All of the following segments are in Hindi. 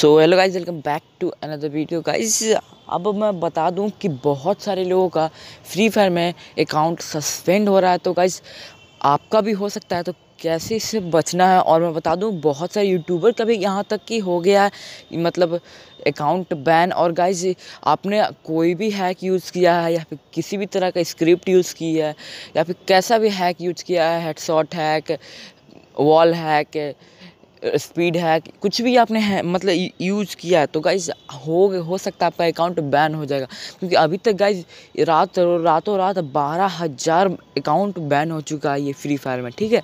so hello guys welcome back to another video guys अब मैं बता दूं कि बहुत सारे लोगों का फ्री फायर में अकाउंट सस्पेंड हो रहा है तो गाइज आपका भी हो सकता है तो कैसे इससे बचना है और मैं बता दूं बहुत सारे यूट्यूबर का भी यहाँ तक कि हो गया है मतलब अकाउंट बैन और गाइज आपने कोई भी हैक यूज़ किया है या फिर किसी भी तरह का स्क्रिप्ट यूज़ की है या फिर कैसा भी हैक यूज़ किया है headshot hack wall hack speed है कुछ भी आपने है मतलब यूज किया है तो गाइज हो हो सकता है आपका अकाउंट बैन हो जाएगा क्योंकि अभी तक गाइज रात रातों रात बारह हज़ार अकाउंट बैन हो चुका है ये फ्री फायर में ठीक है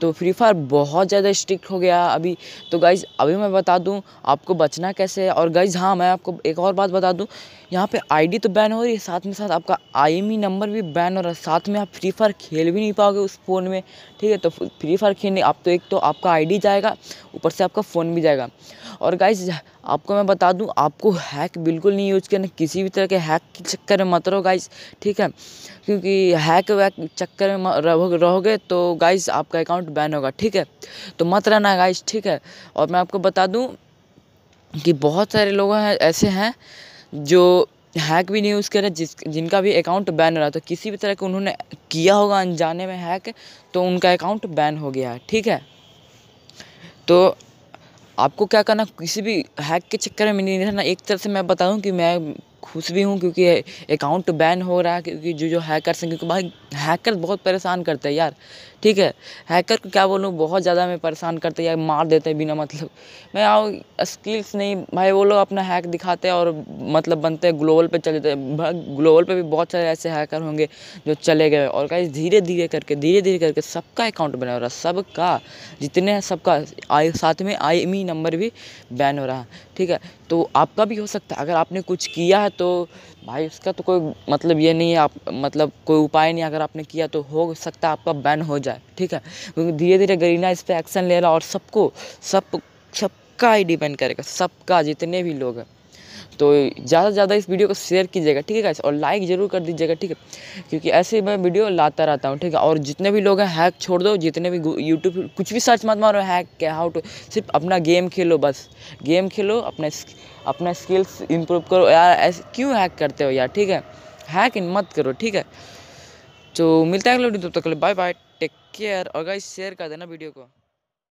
तो फ्री फायर बहुत ज़्यादा स्ट्रिक्ट हो गया अभी तो गाइज़ अभी मैं बता दूं आपको बचना कैसे है और गाइज़ हाँ मैं आपको एक और बात बता दूं यहाँ पे आईडी तो बैन हो रही है साथ में साथ आपका आईएमई नंबर e भी बैन हो रहा है साथ में आप फ्री फायर खेल भी नहीं पाओगे उस फ़ोन में ठीक है तो फ्री फायर खेलने आप तो एक तो आपका आईडी जाएगा जाएगा ऊपर से आपका फ़ोन भी जाएगा और गाइज आपको मैं बता दूं आपको हैक बिल्कुल नहीं यूज़ करना किसी भी तरह के हैक के चक्कर में मत रहो गाइज ठीक है क्योंकि हैक वैक चक्कर में रहोगे तो गाइज आपका अकाउंट बैन होगा ठीक है तो मत रहना गाइज ठीक है और मैं आपको बता दूँ कि बहुत सारे लोग हैं ऐसे हैं जो हैक भी नहीं यूज़ करे जिस जिनका भी अकाउंट बैन हो रहा तो किसी भी तरह के उन्होंने किया होगा अनजाने में हैक तो उनका अकाउंट बैन हो गया ठीक है तो आपको क्या करना किसी भी हैक के चक्कर में नहीं रहना एक तरह से मैं बताऊँ कि मैं खुश भी हूँ क्योंकि अकाउंट बैन हो रहा है क्योंकि जो जो हैकर से क्योंकि भाई हैकर बहुत परेशान करते हैं यार ठीक है हैकर को क्या बोलूँ बहुत ज़्यादा मैं परेशान करते हैं यार मार देते हैं बिना मतलब मैं आओ स्किल्स नहीं भाई वो लोग अपना हैक दिखाते हैं और मतलब बनते हैं ग्लोबल पे चले जाते ग्लोबल पे भी बहुत सारे ऐसे हैकर होंगे जो चले गए और कहीं धीरे धीरे करके धीरे धीरे करके सबका अकाउंट बना हो रहा सबका जितने हैं सबका आई साथ में आई नंबर भी बैन हो रहा ठीक है तो आपका भी हो सकता है अगर आपने कुछ किया है तो तो भाई उसका तो कोई मतलब ये नहीं है आप मतलब कोई उपाय नहीं अगर आपने किया तो हो सकता है आपका बैन हो जाए ठीक है क्योंकि धीरे धीरे गरीना इस पर एक्शन ले रहा और सबको सब सबका ही डिपेंड करेगा सबका जितने भी लोग हैं तो ज़्यादा से ज़्यादा इस वीडियो को शेयर कीजिएगा ठीक है गाइस और लाइक ज़रूर कर दीजिएगा ठीक है क्योंकि ऐसे मैं वीडियो लाता रहता हूँ ठीक है और जितने भी लोग हैं हैक छोड़ दो जितने भी यूट्यूब कुछ भी सर्च मत मारो हैक के हाउ टू सिर्फ अपना गेम खेलो बस गेम खेलो अपने अपना स्किल्स इम्प्रूव करो यार ऐसे क्यों हैक करते हो यार ठीक है हैक इन मत करो ठीक है तो मिलता है अगले वीडियो तब तक बाय बाय टेक केयर और गाइस शेयर कर देना वीडियो को